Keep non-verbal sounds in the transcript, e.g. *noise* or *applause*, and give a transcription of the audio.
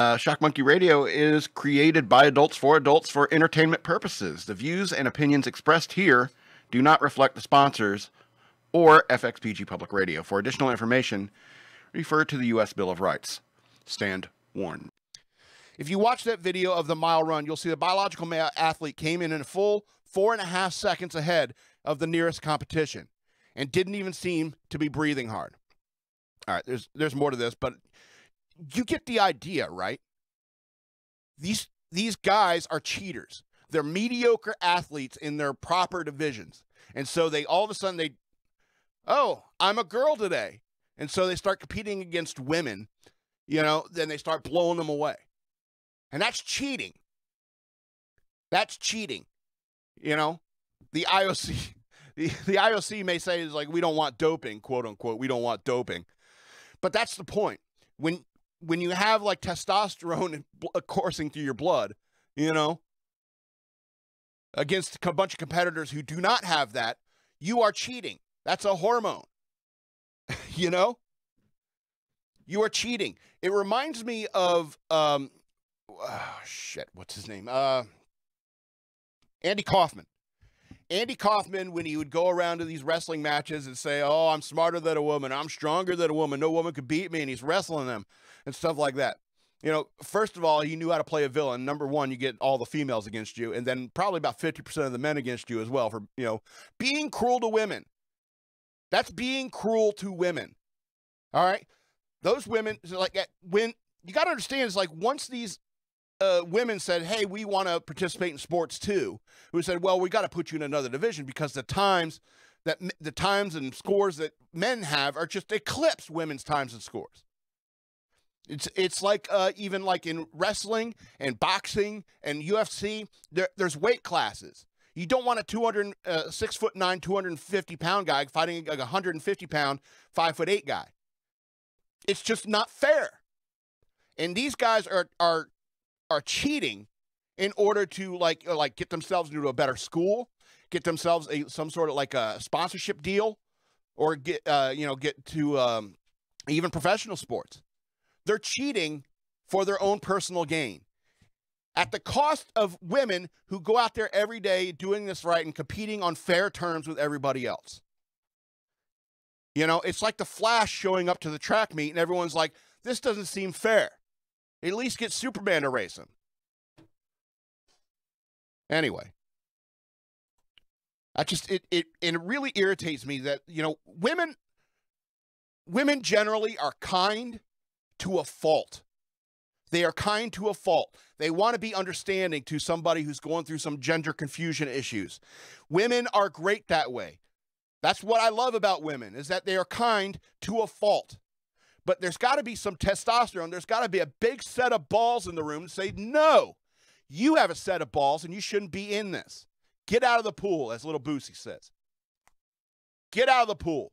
Uh, Shock Monkey Radio is created by adults for adults for entertainment purposes. The views and opinions expressed here do not reflect the sponsors or FXPG Public Radio. For additional information, refer to the U.S. Bill of Rights. Stand warned. If you watch that video of the mile run, you'll see the biological male athlete came in in a full four and a half seconds ahead of the nearest competition and didn't even seem to be breathing hard. All right, there's there's more to this, but you get the idea, right? These these guys are cheaters. They're mediocre athletes in their proper divisions. And so they all of a sudden they oh, I'm a girl today. And so they start competing against women, you know, then they start blowing them away. And that's cheating. That's cheating. You know, the IOC *laughs* the, the IOC may say is like we don't want doping, quote unquote, we don't want doping. But that's the point. When when you have like testosterone uh, coursing through your blood, you know, against a bunch of competitors who do not have that, you are cheating. That's a hormone. *laughs* you know? You are cheating. It reminds me of um oh, shit, what's his name? Uh Andy Kaufman. Andy Kaufman, when he would go around to these wrestling matches and say, Oh, I'm smarter than a woman. I'm stronger than a woman. No woman could beat me. And he's wrestling them and stuff like that. You know, first of all, you knew how to play a villain. Number one, you get all the females against you, and then probably about 50% of the men against you as well for, you know, being cruel to women. That's being cruel to women. All right. Those women, like, when you got to understand, it's like once these uh, women said, "Hey, we want to participate in sports too," who said, "Well, we got to put you in another division because the times that the times and scores that men have are just eclipse women's times and scores." It's it's like uh, even like in wrestling and boxing and UFC, there, there's weight classes. You don't want a 200, uh, six foot nine, 250 pound guy fighting a 150 pound, five foot eight guy. It's just not fair. And these guys are are are cheating in order to like like get themselves into a better school, get themselves a some sort of like a sponsorship deal, or get uh, you know get to um, even professional sports. They're cheating for their own personal gain at the cost of women who go out there every day doing this right and competing on fair terms with everybody else. You know, it's like the Flash showing up to the track meet and everyone's like, this doesn't seem fair. At least get Superman to race him. Anyway, I just it it and it really irritates me that you know women women generally are kind to a fault. They are kind to a fault. They want to be understanding to somebody who's going through some gender confusion issues. Women are great that way. That's what I love about women is that they are kind to a fault. But there's got to be some testosterone. There's got to be a big set of balls in the room and say, no, you have a set of balls and you shouldn't be in this. Get out of the pool, as little Boosie says. Get out of the pool.